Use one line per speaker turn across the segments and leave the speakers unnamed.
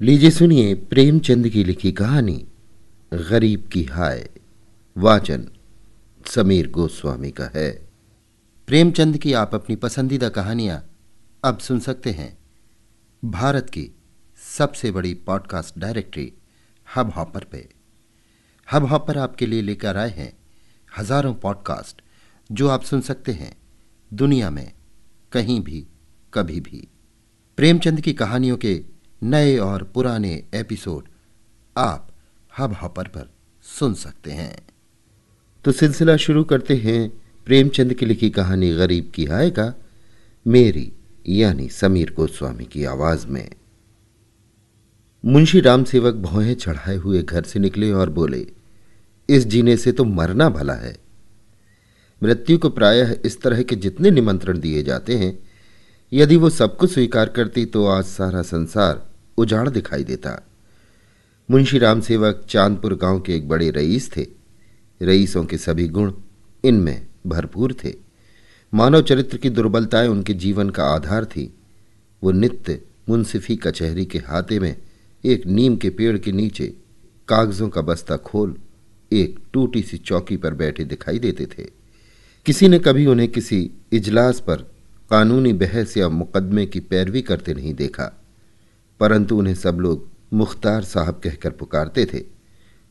लीजिए सुनिए प्रेमचंद की लिखी कहानी गरीब की हाय वाचन समीर गोस्वामी का है प्रेमचंद की आप अपनी पसंदीदा कहानियां अब सुन सकते हैं भारत की सबसे बड़ी पॉडकास्ट डायरेक्टरी हब हॉपर पे हब हॉपर आपके लिए लेकर आए हैं हजारों पॉडकास्ट जो आप सुन सकते हैं दुनिया में कहीं भी कभी भी प्रेमचंद की कहानियों के नए और पुराने एपिसोड आप हब हॉपर पर सुन सकते हैं तो सिलसिला शुरू करते हैं प्रेमचंद की लिखी कहानी गरीब की हाय का मेरी यानी समीर गोस्वामी की आवाज में मुंशी राम सेवक भौहें चढ़ाए हुए घर से निकले और बोले इस जीने से तो मरना भला है मृत्यु को प्रायः इस तरह के जितने निमंत्रण दिए जाते हैं यदि वो सबको स्वीकार करती तो आज सारा संसार उजाड़ दिखाई देता मुंशी राम सेवक चांदपुर गांव के एक बड़े रईस थे रईसों के सभी गुण इनमें भरपूर थे मानव चरित्र की दुर्बलताएं उनके जीवन का आधार थी वो नित्य मुंसिफी कचहरी के हाथे में एक नीम के पेड़ के नीचे कागजों का बस्ता खोल एक टूटी सी चौकी पर बैठे दिखाई देते थे किसी ने कभी उन्हें किसी इजलास पर कानूनी बहस या मुकदमे की पैरवी करते नहीं देखा परंतु उन्हें सब लोग मुख्तार साहब कहकर पुकारते थे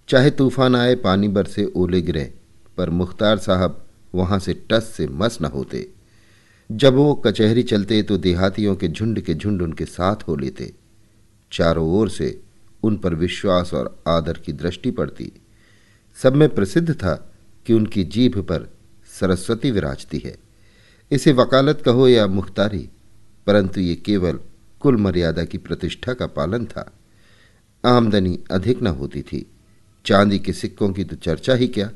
चाहे तूफान आए पानी बरसे ओले गिरे पर मुख्तार साहब वहां से टस से मस न होते जब वो कचहरी चलते तो देहातियों के झुंड के झुंड उनके साथ हो लेते चारों ओर से उन पर विश्वास और आदर की दृष्टि पड़ती सब में प्रसिद्ध था कि उनकी जीभ पर सरस्वती विराजती है इसे वकालत कहो या मुख्तारी परंतु ये केवल कुल मर्यादा की प्रतिष्ठा का पालन था आमदनी अधिक न होती थी चांदी के सिक्कों की तो चर्चा ही क्या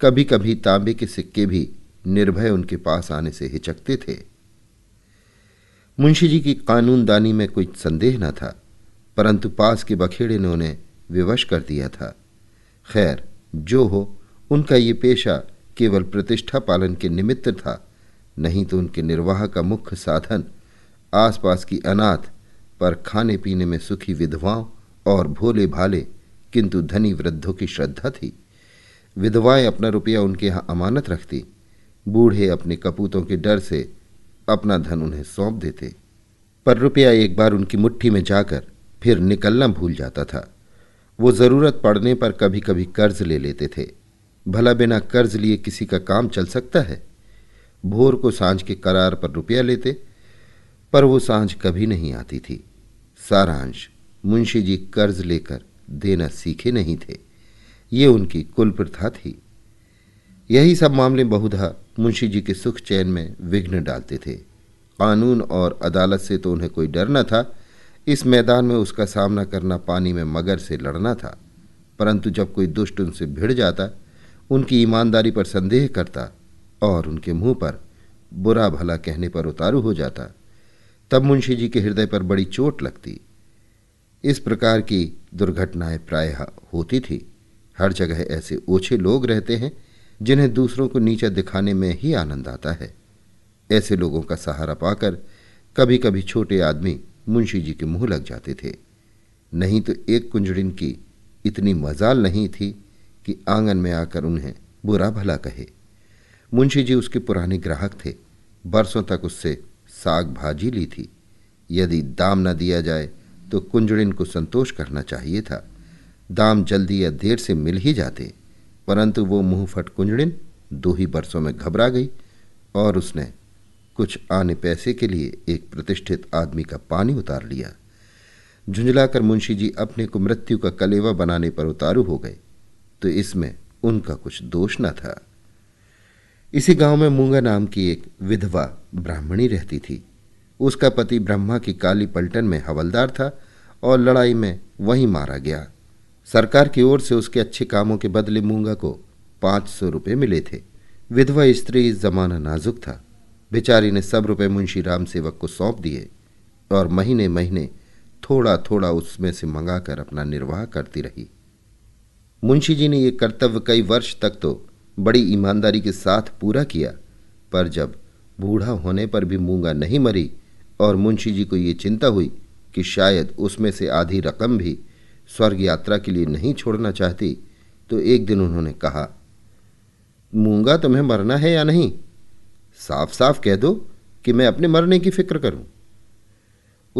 कभी कभी तांबे के सिक्के भी निर्भय उनके पास आने से हिचकते थे मुंशी जी की कानूनदानी में कोई संदेह न था परंतु पास के बखेड़े ने उन्हें विवश कर दिया था खैर जो हो उनका ये पेशा केवल प्रतिष्ठा पालन के निमित्त था नहीं तो उनके निर्वाह का मुख्य साधन आसपास की अनाथ पर खाने पीने में सुखी विधवाओं और भोले भाले किंतु धनी वृद्धों की श्रद्धा थी विधवाएं अपना रुपया उनके यहाँ अमानत रखती बूढ़े अपने कपूतों के डर से अपना धन उन्हें सौंप देते पर रुपया एक बार उनकी मुट्ठी में जाकर फिर निकलना भूल जाता था वो ज़रूरत पड़ने पर कभी कभी कर्ज ले लेते थे भला बिना कर्ज लिए किसी का काम चल सकता है भोर को सांझ के करार पर रुपया लेते पर वो सांझ कभी नहीं आती थी सारांश मुंशी जी कर्ज लेकर देना सीखे नहीं थे ये उनकी कुल प्रथा थी यही सब मामले बहुधा मुंशी जी के सुख चैन में विघ्न डालते थे कानून और अदालत से तो उन्हें कोई डर न था इस मैदान में उसका सामना करना पानी में मगर से लड़ना था परंतु जब कोई दुष्ट उनसे भिड़ जाता उनकी ईमानदारी पर संदेह करता और उनके मुंह पर बुरा भला कहने पर उतारू हो जाता तब मुंशी जी के हृदय पर बड़ी चोट लगती इस प्रकार की दुर्घटनाएं प्रायः होती थी हर जगह ऐसे ओछे लोग रहते हैं जिन्हें दूसरों को नीचा दिखाने में ही आनंद आता है ऐसे लोगों का सहारा पाकर कभी कभी छोटे आदमी मुंशी जी के मुंह लग जाते थे नहीं तो एक कुंजड़िन की इतनी मजाल नहीं थी कि आंगन में आकर उन्हें बुरा भला कहे मुंशी जी उसके पुराने ग्राहक थे बरसों तक उससे साग भाजी ली थी यदि दाम न दिया जाए तो कुंजड़िन को संतोष करना चाहिए था दाम जल्दी या देर से मिल ही जाते परंतु वो मुंह फट कुंजड़िन दो ही बरसों में घबरा गई और उसने कुछ आने पैसे के लिए एक प्रतिष्ठित आदमी का पानी उतार लिया झुंझलाकर मुंशी जी अपने को मृत्यु का कलेवा बनाने पर उतारू हो गए तो इसमें उनका कुछ दोष न था इसी गांव में मूंगा नाम की एक विधवा ब्राह्मणी रहती थी उसका पति ब्रह्मा की काली पलटन में हवलदार था और लड़ाई में वहीं मारा गया सरकार की ओर से उसके अच्छे कामों के बदले मूंगा को पांच सौ रुपये मिले थे विधवा स्त्री जमाना नाजुक था बेचारी ने सब रुपये मुंशी राम सेवक को सौंप दिए और महीने महीने थोड़ा थोड़ा उसमें से मंगाकर अपना निर्वाह करती रही मुंशी जी ने यह कर्तव्य कई वर्ष तक तो बड़ी ईमानदारी के साथ पूरा किया पर जब बूढ़ा होने पर भी मूंगा नहीं मरी और मुंशी जी को ये चिंता हुई कि शायद उसमें से आधी रकम भी स्वर्ग यात्रा के लिए नहीं छोड़ना चाहती तो एक दिन उन्होंने कहा मूंगा तुम्हें मरना है या नहीं साफ साफ कह दो कि मैं अपने मरने की फिक्र करूं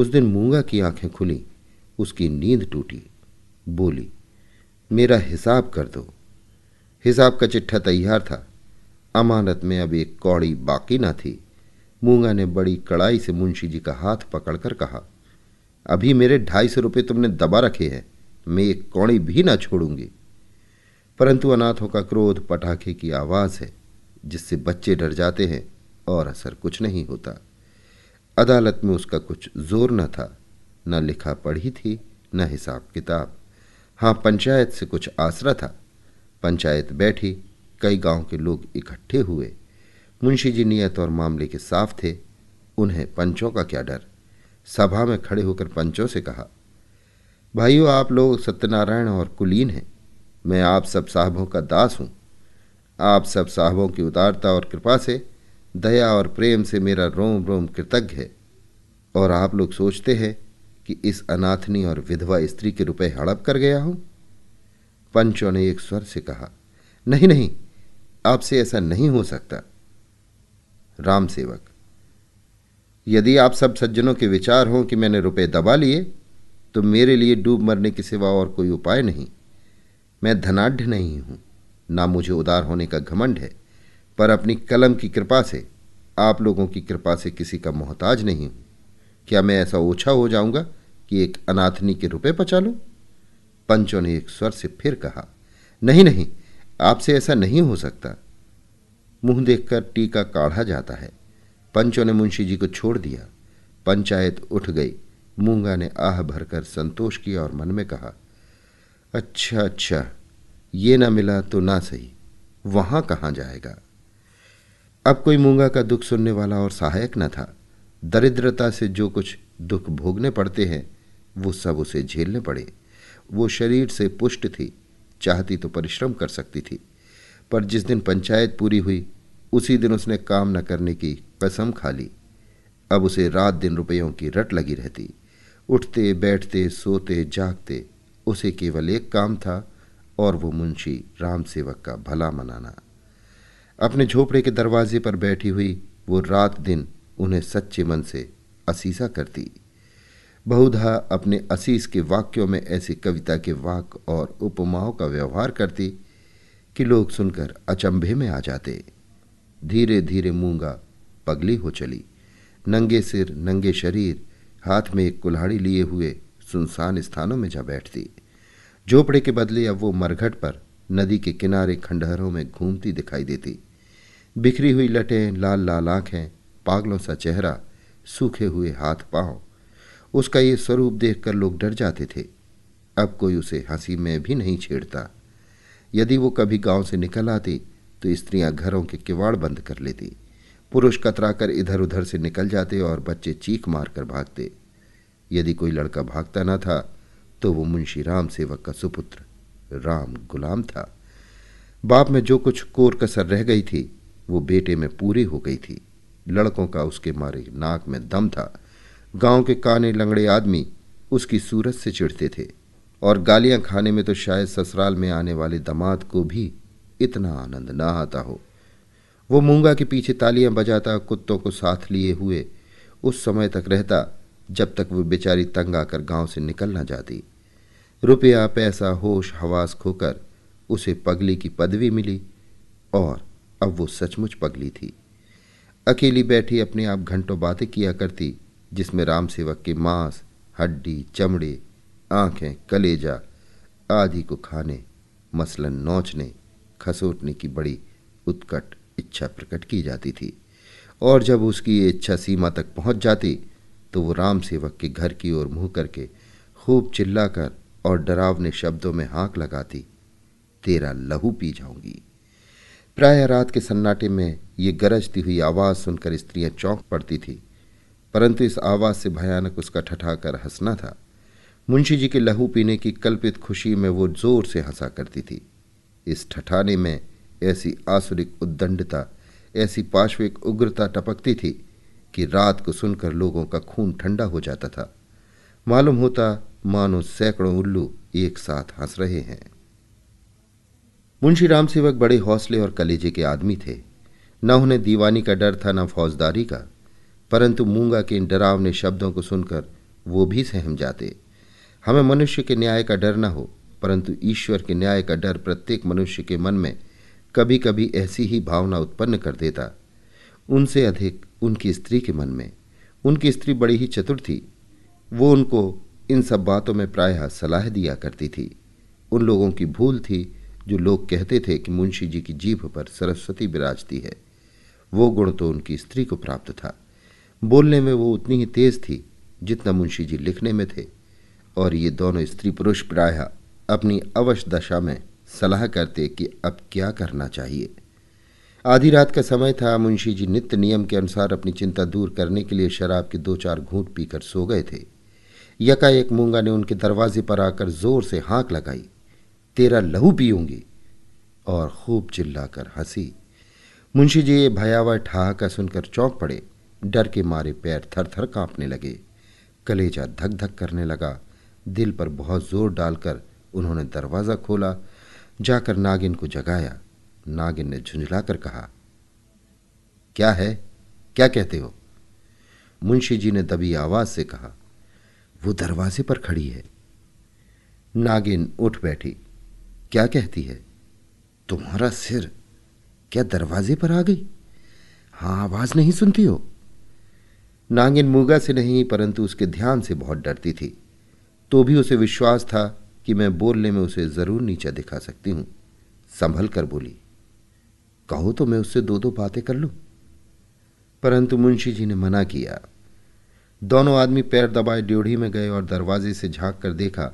उस दिन मूंगा की आंखें खुली उसकी नींद टूटी बोली मेरा हिसाब कर दो हिसाब का चिट्ठा तैयार था अमानत में अब एक कौड़ी बाकी ना थी मूंगा ने बड़ी कड़ाई से मुंशी जी का हाथ पकड़कर कहा अभी मेरे ढाई सौ रुपये तुमने दबा रखे हैं मैं एक कौड़ी भी ना छोड़ूंगी परंतु अनाथों का क्रोध पटाखे की आवाज़ है जिससे बच्चे डर जाते हैं और असर कुछ नहीं होता अदालत में उसका कुछ जोर न था न लिखा पढ़ी थी न हिसाब किताब हाँ पंचायत से कुछ आसरा था पंचायत बैठी कई गांव के लोग इकट्ठे हुए मुंशी जी नियत और मामले के साफ थे उन्हें पंचों का क्या डर सभा में खड़े होकर पंचों से कहा भाइयों आप लोग सत्यनारायण और कुलीन हैं मैं आप सब साहबों का दास हूँ आप सब साहबों की उदारता और कृपा से दया और प्रेम से मेरा रोम रोम कृतज्ञ है और आप लोग सोचते हैं कि इस अनाथनी और विधवा स्त्री के रुपए हड़प कर गया हूँ पंचों ने एक स्वर से कहा नहीं नहीं आपसे ऐसा नहीं हो सकता राम सेवक यदि आप सब सज्जनों के विचार हों कि मैंने रुपए दबा लिए तो मेरे लिए डूब मरने के सिवा और कोई उपाय नहीं मैं धनाढ़ नहीं हूं ना मुझे उदार होने का घमंड है पर अपनी कलम की कृपा से आप लोगों की कृपा से किसी का मोहताज नहीं हूं क्या मैं ऐसा ओछा हो जाऊंगा कि एक अनाथनी के रुपए पचा लूं पंचों ने एक स्वर से फिर कहा नहीं नहीं आपसे ऐसा नहीं हो सकता मुंह देखकर टीका काढ़ा जाता है पंचों ने मुंशी जी को छोड़ दिया पंचायत उठ गई मूंगा ने आह भरकर संतोष किया और मन में कहा अच्छा अच्छा ये ना मिला तो ना सही वहां कहाँ जाएगा अब कोई मूंगा का दुख सुनने वाला और सहायक न था दरिद्रता से जो कुछ दुख भोगने पड़ते हैं वो सब उसे झेलने पड़े वो शरीर से पुष्ट थी चाहती तो परिश्रम कर सकती थी पर जिस दिन पंचायत पूरी हुई उसी दिन उसने काम न करने की कसम खा ली अब उसे रात दिन रुपयों की रट लगी रहती उठते बैठते सोते जागते उसे केवल एक काम था और वो मुंशी राम सेवक का भला मनाना अपने झोपड़े के दरवाजे पर बैठी हुई वो रात दिन उन्हें सच्चे मन से असीसा करती बहुधा अपने असीस के वाक्यों में ऐसी कविता के वाक और उपमाओं का व्यवहार करती कि लोग सुनकर अचंभे में आ जाते धीरे धीरे मूंगा पगली हो चली नंगे सिर नंगे शरीर हाथ में एक कुल्हाड़ी लिए हुए सुनसान स्थानों में जा बैठती झोपड़े के बदले अब वो मरघट पर नदी के किनारे खंडहरों में घूमती दिखाई देती बिखरी हुई लटें लाल लाल आंखें पागलों सा चेहरा सूखे हुए हाथ पांव उसका ये स्वरूप देखकर लोग डर जाते थे अब कोई उसे हंसी में भी नहीं छेड़ता यदि वो कभी गांव से निकल आती तो स्त्रियां घरों के किवाड़ बंद कर लेती पुरुष कतराकर इधर उधर से निकल जाते और बच्चे चीख मारकर भागते यदि कोई लड़का भागता ना था तो वो मुंशी राम सेवक का सुपुत्र राम गुलाम था बाप में जो कुछ कोर कसर रह गई थी वो बेटे में पूरी हो गई थी लड़कों का उसके मारे नाक में दम था गांव के काने लंगड़े आदमी उसकी सूरत से चिढ़ते थे और गालियां खाने में तो शायद ससुराल में आने वाले दमाद को भी इतना आनंद ना आता हो वो मूंगा के पीछे तालियां बजाता कुत्तों को साथ लिए हुए उस समय तक रहता जब तक वो बेचारी तंग आकर गांव से निकल ना जाती रुपया पैसा होश हवास खोकर उसे पगली की पदवी मिली और अब वो सचमुच पगली थी अकेली बैठी अपने आप घंटों बातें किया करती जिसमें राम सेवक के मांस हड्डी चमड़े आंखें कलेजा आदि को खाने मसलन नोचने खसोटने की बड़ी उत्कट इच्छा प्रकट की जाती थी और जब उसकी ये इच्छा सीमा तक पहुंच जाती तो वो राम सेवक के घर की ओर मुंह करके खूब चिल्लाकर और डरावने शब्दों में हाँक लगाती तेरा लहू पी जाऊंगी प्राय रात के सन्नाटे में ये गरजती हुई आवाज़ सुनकर स्त्रियां चौंक पड़ती थी परंतु इस आवाज़ से भयानक उसका ठठाकर हंसना था मुंशी जी के लहू पीने की कल्पित खुशी में वो जोर से हंसा करती थी इस ठठाने में ऐसी आसुरिक उद्दंडता ऐसी पार्श्विक उग्रता टपकती थी कि रात को सुनकर लोगों का खून ठंडा हो जाता था मालूम होता मानो सैकड़ों उल्लू एक साथ हंस रहे हैं मुंशी राम सेवक बड़े हौसले और कलेजे के आदमी थे न उन्हें दीवानी का डर था न फौजदारी का परंतु मूंगा के इन डरावने शब्दों को सुनकर वो भी सहम जाते हमें मनुष्य के न्याय का डर न हो परंतु ईश्वर के न्याय का डर प्रत्येक मनुष्य के मन में कभी कभी ऐसी ही भावना उत्पन्न कर देता उनसे अधिक उनकी स्त्री के मन में उनकी स्त्री बड़ी ही चतुर थी वो उनको इन सब बातों में प्रायः सलाह दिया करती थी उन लोगों की भूल थी जो लोग कहते थे कि मुंशी जी की जीभ पर सरस्वती विराजती है वो गुण तो उनकी स्त्री को प्राप्त था बोलने में वो उतनी ही तेज थी जितना मुंशी जी लिखने में थे और ये दोनों स्त्री पुरुष प्राय अपनी अवश्य दशा में सलाह करते कि अब क्या करना चाहिए आधी रात का समय था मुंशी जी नित्य नियम के अनुसार अपनी चिंता दूर करने के लिए शराब के दो चार घूंट पीकर सो गए थे यकाएक मूंगा ने उनके दरवाजे पर आकर जोर से हाँक लगाई तेरा लहू पीऊंगी और खूब चिल्लाकर हंसी मुंशी जी भयावह ठहाका सुनकर चौंक पड़े डर के मारे पैर थर थर कांपने लगे कलेजा धक धक करने लगा दिल पर बहुत जोर डालकर उन्होंने दरवाज़ा खोला जाकर नागिन को जगाया नागिन ने झुंझलाकर कहा क्या है क्या कहते हो मुंशी जी ने दबी आवाज से कहा वो दरवाजे पर खड़ी है नागिन उठ बैठी क्या कहती है तुम्हारा सिर क्या दरवाजे पर आ गई हां आवाज नहीं सुनती हो नागिन मूगा से नहीं परंतु उसके ध्यान से बहुत डरती थी तो भी उसे विश्वास था कि मैं बोलने में उसे जरूर नीचा दिखा सकती हूं संभल कर बोली कहो तो मैं उससे दो दो बातें कर लूं परंतु मुंशी जी ने मना किया दोनों आदमी पैर दबाए ड्योढ़ी में गए और दरवाजे से झांक कर देखा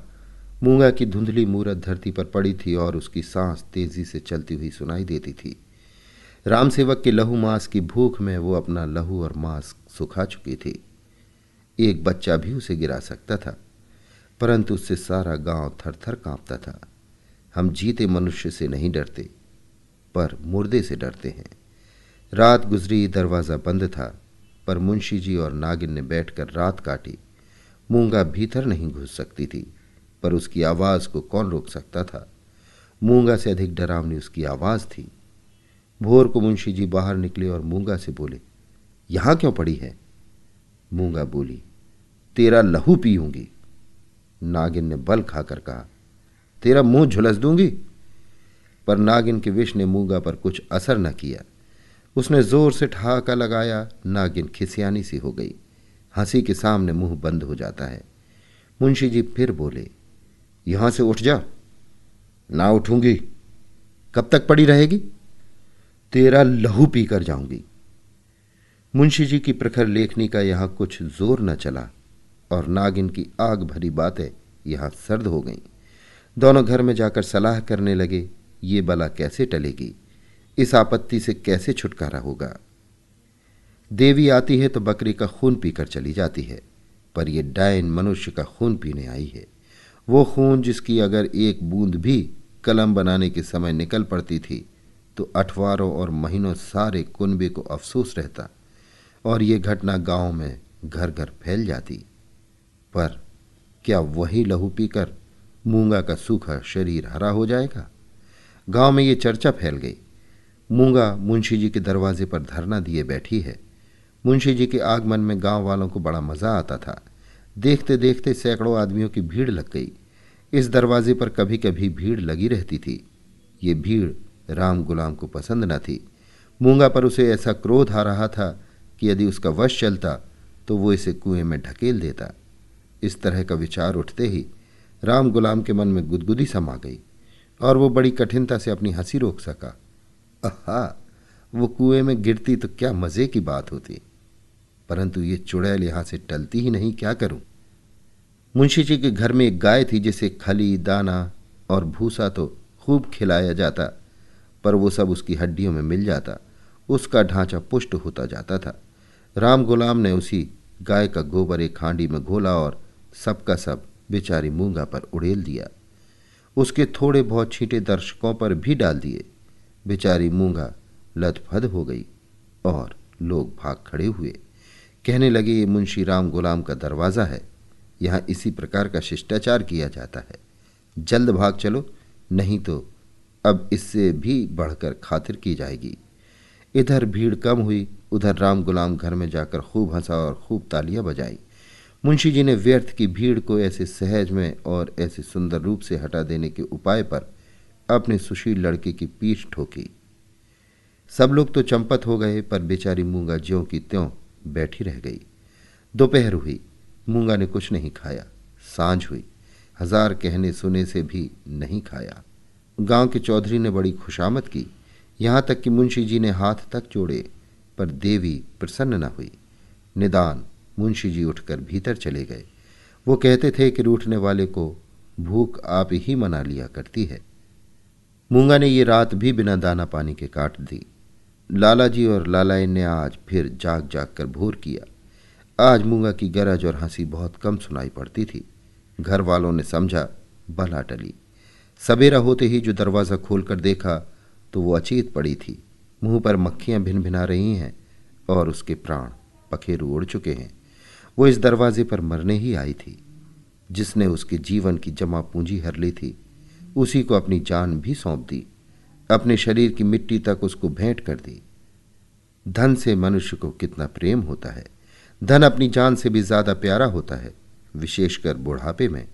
मूंगा की धुंधली मूरत धरती पर पड़ी थी और उसकी सांस तेजी से चलती हुई सुनाई देती थी राम सेवक के लहू मांस की भूख में वो अपना लहू और मांस सुखा चुकी थी एक बच्चा भी उसे गिरा सकता था परंतु उससे सारा गांव थरथर कांपता था हम जीते मनुष्य से नहीं डरते पर मुर्दे से डरते हैं रात गुजरी दरवाज़ा बंद था पर मुंशी जी और नागिन ने बैठकर रात काटी मूंगा भीतर नहीं घुस सकती थी पर उसकी आवाज़ को कौन रोक सकता था मूंगा से अधिक डरावनी उसकी आवाज़ थी भोर को मुंशी जी बाहर निकले और मूंगा से बोले यहां क्यों पड़ी है मूंगा बोली तेरा लहू पीऊंगी नागिन ने बल खाकर कहा तेरा मुंह झुलस दूंगी पर नागिन के विष ने मूंगा पर कुछ असर न किया उसने जोर से ठहाका लगाया नागिन खिसियानी सी हो गई हंसी के सामने मुंह बंद हो जाता है मुंशी जी फिर बोले यहां से उठ जा ना उठूंगी कब तक पड़ी रहेगी तेरा लहू पीकर जाऊंगी मुंशी जी की प्रखर लेखनी का यहां कुछ जोर न चला और नागिन की आग भरी बातें यहां सर्द हो गईं दोनों घर में जाकर सलाह करने लगे ये बला कैसे टलेगी इस आपत्ति से कैसे छुटकारा होगा देवी आती है तो बकरी का खून पीकर चली जाती है पर यह डायन मनुष्य का खून पीने आई है वो खून जिसकी अगर एक बूंद भी कलम बनाने के समय निकल पड़ती थी तो अठवारों और महीनों सारे कुनबे को अफसोस रहता और ये घटना गांव में घर घर फैल जाती पर क्या वही लहू पीकर मूंगा का सूखा शरीर हरा हो जाएगा गांव में ये चर्चा फैल गई मूंगा मुंशी जी के दरवाजे पर धरना दिए बैठी है मुंशी जी के आगमन में गांव वालों को बड़ा मज़ा आता था देखते देखते सैकड़ों आदमियों की भीड़ लग गई इस दरवाजे पर कभी कभी भीड़ लगी रहती थी ये भीड़ राम गुलाम को पसंद न थी मूंगा पर उसे ऐसा क्रोध आ रहा था कि यदि उसका वश चलता तो वो इसे कुएं में ढकेल देता इस तरह का विचार उठते ही राम गुलाम के मन में गुदगुदी समा गई और वो बड़ी कठिनता से अपनी हंसी रोक सका अहा वो कुएं में गिरती तो क्या मज़े की बात होती परंतु ये चुड़ैल यहाँ से टलती ही नहीं क्या करूं मुंशी जी के घर में एक गाय थी जिसे खली दाना और भूसा तो खूब खिलाया जाता पर वो सब उसकी हड्डियों में मिल जाता उसका ढांचा पुष्ट होता जाता था राम गुलाम ने उसी गाय का गोबर एक हांडी में घोला और सबका सब बेचारी मूंगा पर उड़ेल दिया उसके थोड़े बहुत छींटे दर्शकों पर भी डाल दिए बेचारी मूंगा लतफद हो गई और लोग भाग खड़े हुए कहने लगे ये मुंशी राम गुलाम का दरवाज़ा है यहाँ इसी प्रकार का शिष्टाचार किया जाता है जल्द भाग चलो नहीं तो अब इससे भी बढ़कर खातिर की जाएगी इधर भीड़ कम हुई उधर राम गुलाम घर में जाकर खूब हंसा और खूब तालियां बजाई मुंशी जी ने व्यर्थ की भीड़ को ऐसे सहज में और ऐसे सुंदर रूप से हटा देने के उपाय पर अपने सुशील लड़के की पीठ ठोकी सब लोग तो चंपत हो गए पर बेचारी मूंगा ज्यों की त्यों बैठी रह गई दोपहर हुई मूंगा ने कुछ नहीं खाया सांझ हुई हजार कहने सुने से भी नहीं खाया गांव के चौधरी ने बड़ी खुशामद की यहाँ तक कि मुंशी जी ने हाथ तक जोड़े पर देवी प्रसन्न न हुई निदान मुंशी जी उठकर भीतर चले गए वो कहते थे कि रूठने वाले को भूख आप ही मना लिया करती है मूंगा ने ये रात भी बिना दाना पानी के काट दी लाला जी और लालाइन ने आज फिर जाग जाग कर भोर किया आज मूंगा की गरज और हंसी बहुत कम सुनाई पड़ती थी घर वालों ने समझा बला टली सवेरा होते ही जो दरवाज़ा खोलकर देखा तो वो अचेत पड़ी थी मुंह पर मक्खियां भिन भिना रही हैं और उसके प्राण पखेरु उड़ चुके हैं वो इस दरवाजे पर मरने ही आई थी जिसने उसके जीवन की जमा पूंजी हर ली थी उसी को अपनी जान भी सौंप दी अपने शरीर की मिट्टी तक उसको भेंट कर दी धन से मनुष्य को कितना प्रेम होता है धन अपनी जान से भी ज्यादा प्यारा होता है विशेषकर बुढ़ापे में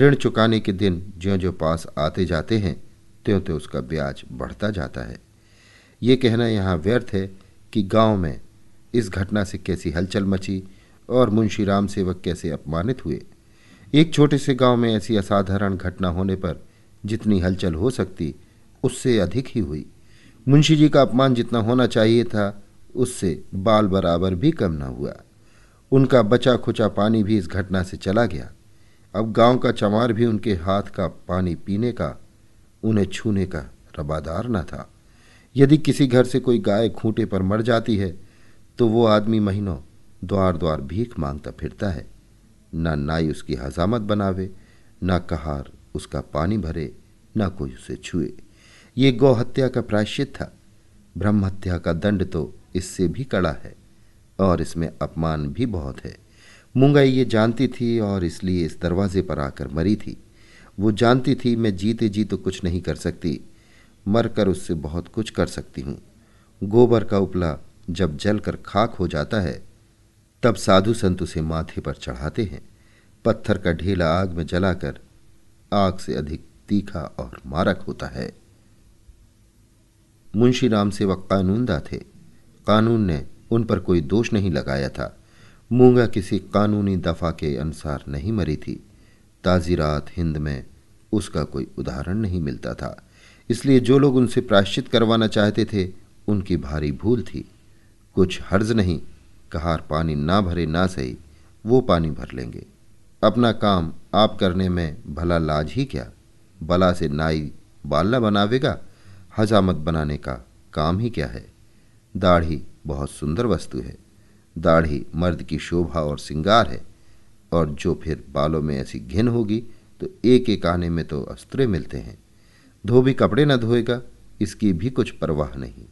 ऋण चुकाने के दिन ज्यो ज्यो पास आते जाते हैं त्यों त्यों उसका ब्याज बढ़ता जाता है ये कहना यहाँ व्यर्थ है कि गांव में इस घटना से कैसी हलचल मची और मुंशी राम सेवक कैसे अपमानित हुए एक छोटे से गांव में ऐसी असाधारण घटना होने पर जितनी हलचल हो सकती उससे अधिक ही हुई मुंशी जी का अपमान जितना होना चाहिए था उससे बाल बराबर भी कम न हुआ उनका बचा खुचा पानी भी इस घटना से चला गया अब गांव का चमार भी उनके हाथ का पानी पीने का उन्हें छूने का रबादार न था यदि किसी घर से कोई गाय खूंटे पर मर जाती है तो वो आदमी महीनों द्वार द्वार भीख मांगता फिरता है ना नाई उसकी हजामत बनावे ना कहार उसका पानी भरे ना कोई उसे छुए ये गौ हत्या का प्रायश्चित था ब्रह्म हत्या का दंड तो इससे भी कड़ा है और इसमें अपमान भी बहुत है मुंगई ये जानती थी और इसलिए इस दरवाजे पर आकर मरी थी वो जानती थी मैं जीते जी तो कुछ नहीं कर सकती मर कर उससे बहुत कुछ कर सकती हूँ गोबर का उपला जब जल कर खाक हो जाता है तब साधु संत उसे माथे पर चढ़ाते हैं पत्थर का ढेला आग में जलाकर आग से अधिक तीखा और मारक होता है मुंशी राम से वह कानूनदा थे कानून ने उन पर कोई दोष नहीं लगाया था मूंगा किसी कानूनी दफा के अनुसार नहीं मरी थी ताज़ीरात हिंद में उसका कोई उदाहरण नहीं मिलता था इसलिए जो लोग उनसे प्राश्चित करवाना चाहते थे उनकी भारी भूल थी कुछ हर्ज नहीं कहार पानी ना भरे ना सही वो पानी भर लेंगे अपना काम आप करने में भला लाज ही क्या बला से नाई बाला बनावेगा हजामत बनाने का काम ही क्या है दाढ़ी बहुत सुंदर वस्तु है दाढ़ी मर्द की शोभा और सिंगार है और जो फिर बालों में ऐसी घिन होगी तो एक एक आने में तो अस्त्रे मिलते हैं धोबी कपड़े न धोएगा इसकी भी कुछ परवाह नहीं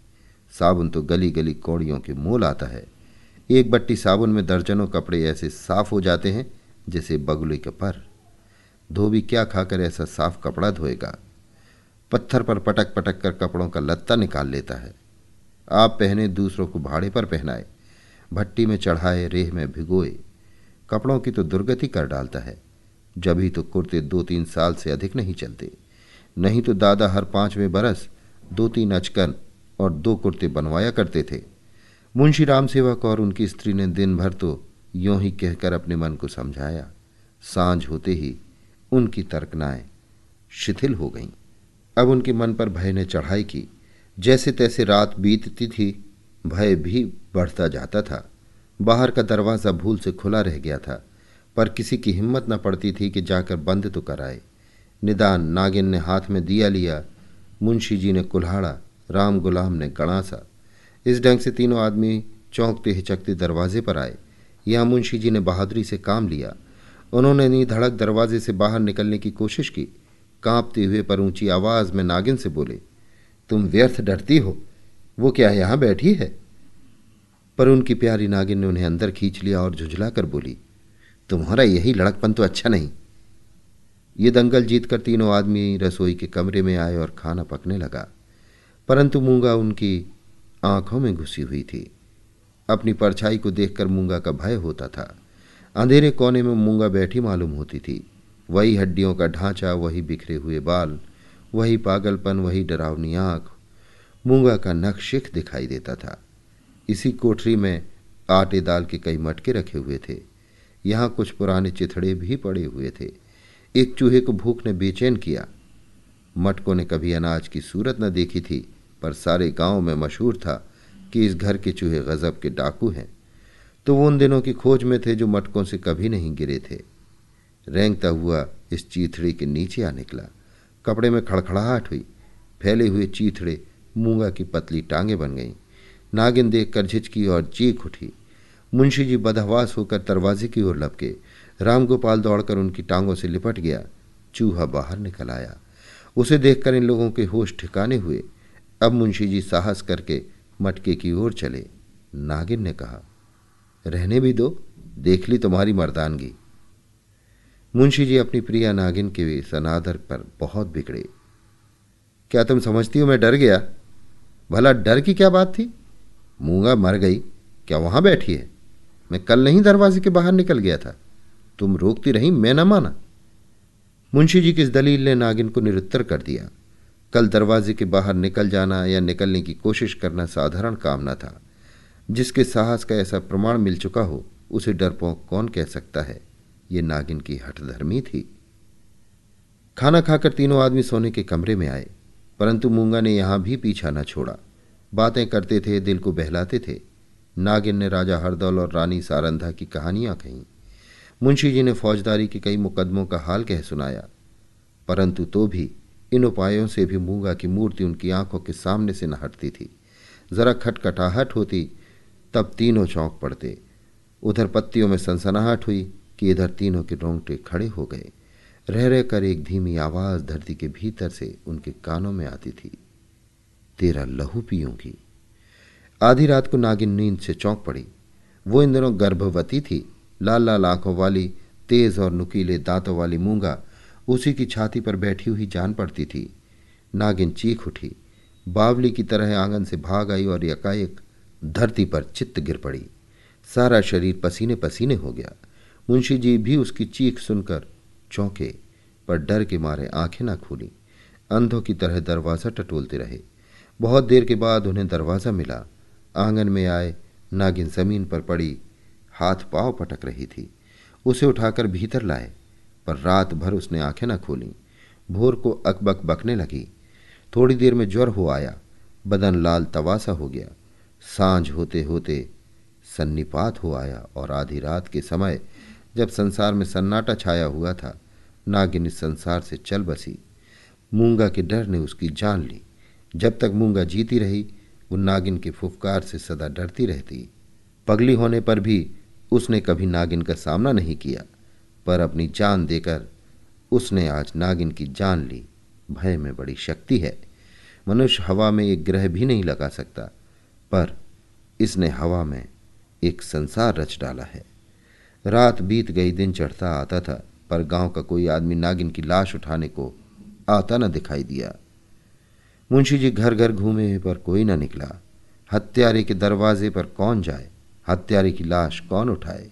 साबुन तो गली गली कौड़ियों के मोल आता है एक बट्टी साबुन में दर्जनों कपड़े ऐसे साफ हो जाते हैं जैसे बगुले के पर धोबी क्या खाकर ऐसा साफ कपड़ा धोएगा पत्थर पर पटक पटक कर कपड़ों का लत्ता निकाल लेता है आप पहने दूसरों को भाड़े पर पहनाए भट्टी में चढ़ाए रेह में भिगोए कपड़ों की तो दुर्गति कर डालता है जब ही तो कुर्ते दो तीन साल से अधिक नहीं चलते नहीं तो दादा हर पाँचवें बरस दो तीन अचकन और दो कुर्ते बनवाया करते थे मुंशी राम सेवक और उनकी स्त्री ने दिन भर तो यूं ही कहकर अपने मन को समझाया सांझ होते ही उनकी तर्कनाएं शिथिल हो गईं अब उनके मन पर भय ने चढ़ाई की जैसे तैसे रात बीतती थी भय भी बढ़ता जाता था बाहर का दरवाज़ा भूल से खुला रह गया था पर किसी की हिम्मत न पड़ती थी कि जाकर बंद तो कराए निदान नागिन ने हाथ में दिया लिया मुंशी जी ने कुल्हाड़ा राम गुलाम ने गणासा इस ढंग से तीनों आदमी चौंकते हिचकते दरवाजे पर आए यहाँ मुंशी जी ने बहादुरी से काम लिया उन्होंने नी धड़क दरवाजे से बाहर निकलने की कोशिश की कांपते हुए पर ऊंची आवाज़ में नागिन से बोले तुम व्यर्थ डरती हो वो क्या यहाँ बैठी है पर उनकी प्यारी नागिन ने उन्हें अंदर खींच लिया और झुंझला कर बोली तुम्हारा यही लड़कपन तो अच्छा नहीं ये दंगल जीतकर तीनों आदमी रसोई के कमरे में आए और खाना पकने लगा परंतु मूंगा उनकी आंखों में घुसी हुई थी अपनी परछाई को देखकर मूंगा का भय होता था अंधेरे कोने में मूंगा बैठी मालूम होती थी वही हड्डियों का ढांचा वही बिखरे हुए बाल वही पागलपन वही डरावनी आंख मूंगा का नक्शिख दिखाई देता था इसी कोठरी में आटे दाल के कई मटके रखे हुए थे यहाँ कुछ पुराने चिथड़े भी पड़े हुए थे एक चूहे को भूख ने बेचैन किया मटकों ने कभी अनाज की सूरत न देखी थी पर सारे गांव में मशहूर था कि इस घर के चूहे गज़ब के डाकू हैं तो वो उन दिनों की खोज में थे जो मटकों से कभी नहीं गिरे थे रेंगता हुआ इस चीथड़े के नीचे आ निकला कपड़े में खड़खड़ाहट हुई फैले हुए चीथड़े मूंगा की पतली टांगे बन गईं नागिन देख कर झिझकी और चीख उठी मुंशी जी बदहवास होकर दरवाजे की ओर लपके रामगोपाल दौड़कर उनकी टांगों से लिपट गया चूहा बाहर निकल आया उसे देखकर इन लोगों के होश ठिकाने हुए अब मुंशी जी साहस करके मटके की ओर चले नागिन ने कहा रहने भी दो देख ली तुम्हारी मर्दानगी मुंशी जी अपनी प्रिया नागिन के इस अनादर पर बहुत बिगड़े क्या तुम समझती हो मैं डर गया भला डर की क्या बात थी मूंगा मर गई क्या वहां बैठी है मैं कल नहीं दरवाजे के बाहर निकल गया था तुम रोकती रही मैं ना माना मुंशी जी की इस दलील ने नागिन को निरुत्तर कर दिया कल दरवाजे के बाहर निकल जाना या निकलने की कोशिश करना साधारण काम न था जिसके साहस का ऐसा प्रमाण मिल चुका हो उसे डरपोक कौन कह सकता है ये नागिन की हठधर्मी थी खाना खाकर तीनों आदमी सोने के कमरे में आए परंतु मूंगा ने यहां भी पीछा न छोड़ा बातें करते थे दिल को बहलाते थे नागिन ने राजा हरदौल और रानी सारंधा की कहानियां कहीं मुंशी जी ने फौजदारी के कई मुकदमों का हाल कह सुनाया परंतु तो भी इन उपायों से भी मूंगा की मूर्ति उनकी आंखों के सामने से न हटती थी जरा खटखटाहट होती तब तीनों चौंक पड़ते उधर पत्तियों में सनसनाहट हुई कि इधर तीनों के रोंगटे खड़े हो गए रह रहकर एक धीमी आवाज़ धरती के भीतर से उनके कानों में आती थी तेरा लहू पीऊंगी आधी रात को नागिन नींद से चौंक पड़ी वो इन दिनों गर्भवती थी लाल लाल आंखों वाली तेज और नुकीले दांतों वाली मूंगा उसी की छाती पर बैठी हुई जान पड़ती थी नागिन चीख उठी बावली की तरह आंगन से भाग आई और एकाएक धरती पर चित्त गिर पड़ी सारा शरीर पसीने पसीने हो गया मुंशी जी भी उसकी चीख सुनकर चौंके पर डर के मारे आंखें ना खोली अंधों की तरह दरवाज़ा टटोलते रहे बहुत देर के बाद उन्हें दरवाज़ा मिला आंगन में आए नागिन ज़मीन पर पड़ी हाथ पाव पटक रही थी उसे उठाकर भीतर लाए पर रात भर उसने आंखें न खोली भोर को अकबक बकने लगी थोड़ी देर में ज्वर हो आया बदन लाल तवासा हो गया सांझ होते होते सन्निपात हो आया और आधी रात के समय जब संसार में सन्नाटा छाया हुआ था नागिन इस संसार से चल बसी मूंगा के डर ने उसकी जान ली जब तक मूंगा जीती रही वो नागिन के फुफकार से सदा डरती रहती पगली होने पर भी उसने कभी नागिन का सामना नहीं किया पर अपनी जान देकर उसने आज नागिन की जान ली भय में बड़ी शक्ति है मनुष्य हवा में एक ग्रह भी नहीं लगा सकता पर इसने हवा में एक संसार रच डाला है रात बीत गई दिन चढ़ता आता था पर गांव का कोई आदमी नागिन की लाश उठाने को आता न दिखाई दिया मुंशी जी घर घर घूमे पर कोई ना निकला हत्यारे के दरवाजे पर कौन जाए हत्यारे की लाश कौन उठाए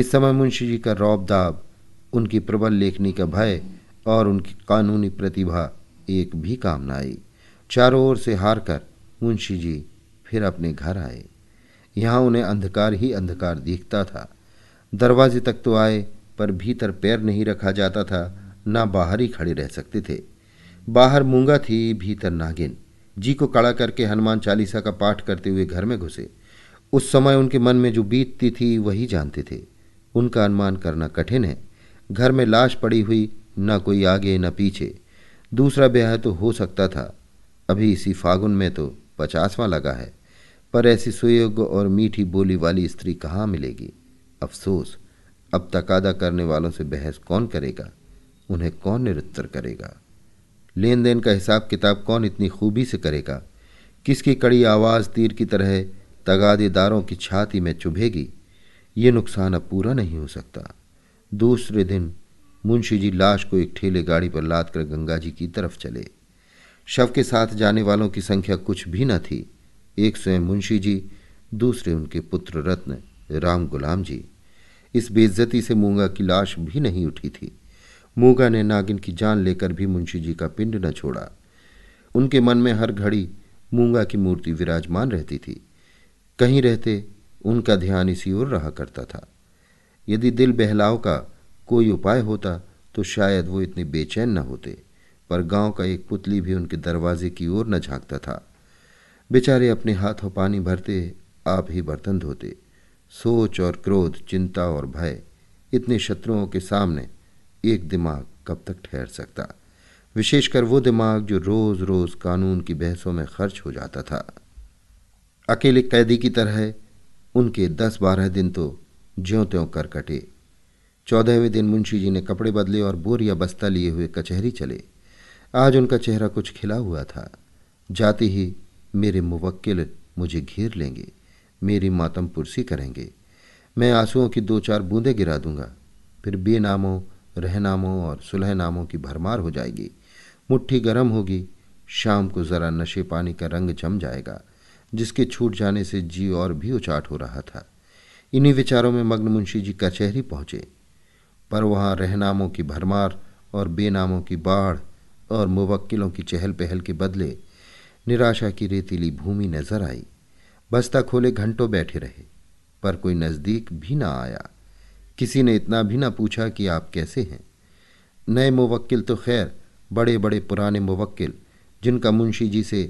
इस समय मुंशी जी का रौबदाब उनकी प्रबल लेखनी का भय और उनकी कानूनी प्रतिभा एक भी काम न आई चारों ओर से हार कर मुंशी जी फिर अपने घर आए यहाँ उन्हें अंधकार ही अंधकार दिखता था दरवाजे तक तो आए पर भीतर पैर नहीं रखा जाता था ना बाहर ही खड़े रह सकते थे बाहर मूंगा थी भीतर नागिन जी को कड़ा करके हनुमान चालीसा का पाठ करते हुए घर में घुसे उस समय उनके मन में जो बीतती थी वही जानते थे उनका अनुमान करना कठिन है घर में लाश पड़ी हुई न कोई आगे न पीछे दूसरा ब्याह तो हो सकता था अभी इसी फागुन में तो पचासवां लगा है पर ऐसी सुयोग्य और मीठी बोली वाली स्त्री कहाँ मिलेगी अफसोस अब तकादा करने वालों से बहस कौन करेगा उन्हें कौन निरुत्तर करेगा लेन देन का हिसाब किताब कौन इतनी खूबी से करेगा किसकी कड़ी आवाज़ तीर की तरह तगादेदारों की छाती में चुभेगी ये नुकसान अब पूरा नहीं हो सकता दूसरे दिन मुंशी जी लाश को एक ठेले गाड़ी पर लाद कर गंगा जी की तरफ चले शव के साथ जाने वालों की संख्या कुछ भी न थी एक स्वयं मुंशी जी दूसरे उनके पुत्र रत्न राम गुलाम जी इस बेइज्जती से मूंगा की लाश भी नहीं उठी थी मूगा ने नागिन की जान लेकर भी मुंशी जी का पिंड न छोड़ा उनके मन में हर घड़ी मूंगा की मूर्ति विराजमान रहती थी कहीं रहते उनका ध्यान इसी ओर रहा करता था यदि दिल बहलाव का कोई उपाय होता तो शायद वो इतने बेचैन न होते पर गांव का एक पुतली भी उनके दरवाजे की ओर न झांकता था बेचारे अपने हाथों पानी भरते आप ही बर्तन धोते सोच और क्रोध चिंता और भय इतने शत्रुओं के सामने एक दिमाग कब तक ठहर सकता विशेषकर वो दिमाग जो रोज़ रोज़ कानून की बहसों में खर्च हो जाता था अकेले कैदी की तरह उनके दस बारह दिन तो ज्यों त्यों कर कटे चौदहवें दिन मुंशी जी ने कपड़े बदले और बोरिया बस्ता लिए हुए कचहरी चले आज उनका चेहरा कुछ खिला हुआ था जाते ही मेरे मुवक्किल मुझे घेर लेंगे मेरी मातम पुरसी करेंगे मैं आंसुओं की दो चार बूंदें गिरा दूंगा फिर बेनामों रहनामों और सुलहनामों की भरमार हो जाएगी मुट्ठी गर्म होगी शाम को ज़रा नशे पानी का रंग जम जाएगा जिसके छूट जाने से जी और भी उचाट हो रहा था इन्हीं विचारों में मग्न मुंशी जी कचहरी पहुंचे पर वहां रहनामों की भरमार और बेनामों की बाढ़ और मुवक्किलों की चहल पहल के बदले निराशा की रेतीली भूमि नजर आई बस्ता खोले घंटों बैठे रहे पर कोई नज़दीक भी ना आया किसी ने इतना भी ना पूछा कि आप कैसे हैं नए मुवक्किल तो खैर बड़े बड़े पुराने मुवक्किल जिनका मुंशी जी से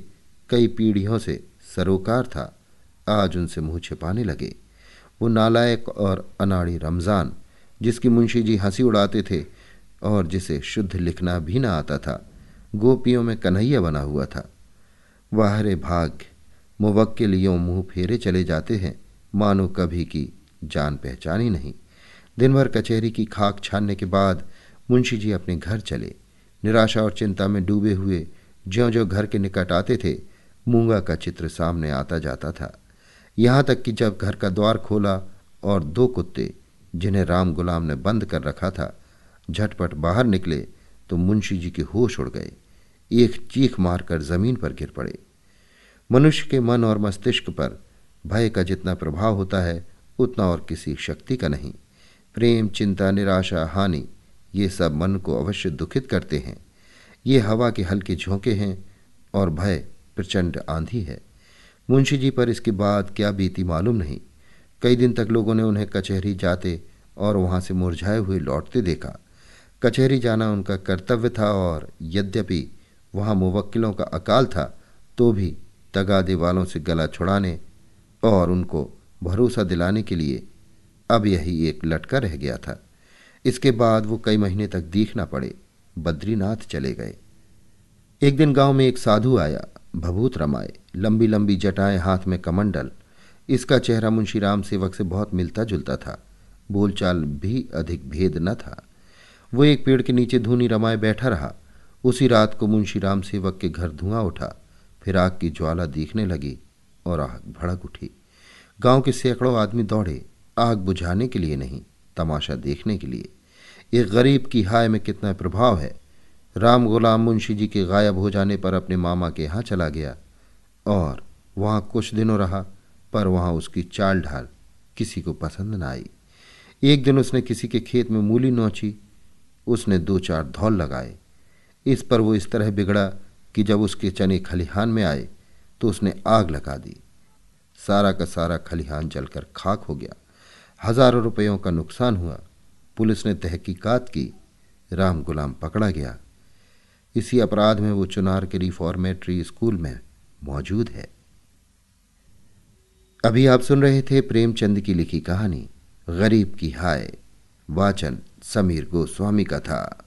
कई पीढ़ियों से सरोकार था आज उनसे मुंह छिपाने लगे वो नालायक और अनाड़ी रमज़ान जिसकी मुंशी जी हंसी उड़ाते थे और जिसे शुद्ध लिखना भी ना आता था गोपियों में कन्हैया बना हुआ था वाहरे भाग मुवक्किल यों मुँह फेरे चले जाते हैं मानो कभी की जान पहचानी नहीं दिन भर कचहरी की खाक छानने के बाद मुंशी जी अपने घर चले निराशा और चिंता में डूबे हुए ज्यो ज्यो घर के निकट आते थे मूंगा का चित्र सामने आता जाता था यहां तक कि जब घर का द्वार खोला और दो कुत्ते जिन्हें राम गुलाम ने बंद कर रखा था झटपट बाहर निकले तो मुंशी जी के होश उड़ गए एक चीख मारकर जमीन पर गिर पड़े मनुष्य के मन और मस्तिष्क पर भय का जितना प्रभाव होता है उतना और किसी शक्ति का नहीं प्रेम चिंता निराशा हानि ये सब मन को अवश्य दुखित करते हैं ये हवा के हल्के झोंके हैं और भय प्रचंड आंधी है मुंशी जी पर इसके बाद क्या बीती मालूम नहीं कई दिन तक लोगों ने उन्हें कचहरी जाते और वहाँ से मुरझाए हुए लौटते देखा कचहरी जाना उनका कर्तव्य था और यद्यपि वहाँ मुवक्किलों का अकाल था तो भी तगादे वालों से गला छुड़ाने और उनको भरोसा दिलाने के लिए अब यही एक लटका रह गया था इसके बाद वो कई महीने तक दीख ना पड़े बद्रीनाथ चले गए एक दिन गांव में एक साधु आया भभूत रमाए लंबी लंबी जटाएं हाथ में कमंडल इसका चेहरा मुंशी राम सेवक से बहुत मिलता जुलता था बोलचाल भी अधिक भेद न था वो एक पेड़ के नीचे धूनी रमाए बैठा रहा उसी रात को मुंशी राम सेवक के घर धुआं उठा फिर आग की ज्वाला दिखने लगी और आग भड़क उठी गांव के सैकड़ों आदमी दौड़े आग बुझाने के लिए नहीं तमाशा देखने के लिए एक गरीब की हाय में कितना प्रभाव है राम गुलाम मुंशी जी के गायब हो जाने पर अपने मामा के यहाँ चला गया और वहाँ कुछ दिनों रहा पर वहाँ उसकी चाल ढाल किसी को पसंद न आई एक दिन उसने किसी के खेत में मूली नोची उसने दो चार धौल लगाए इस पर वो इस तरह बिगड़ा कि जब उसके चने खलिहान में आए तो उसने आग लगा दी सारा का सारा खलिहान जलकर खाक हो गया हजारों रुपयों का नुकसान हुआ पुलिस ने तहकीकात की राम गुलाम पकड़ा गया इसी अपराध में वो चुनार के रिफॉर्मेटरी स्कूल में मौजूद है अभी आप सुन रहे थे प्रेमचंद की लिखी कहानी गरीब की हाय वाचन समीर गोस्वामी का था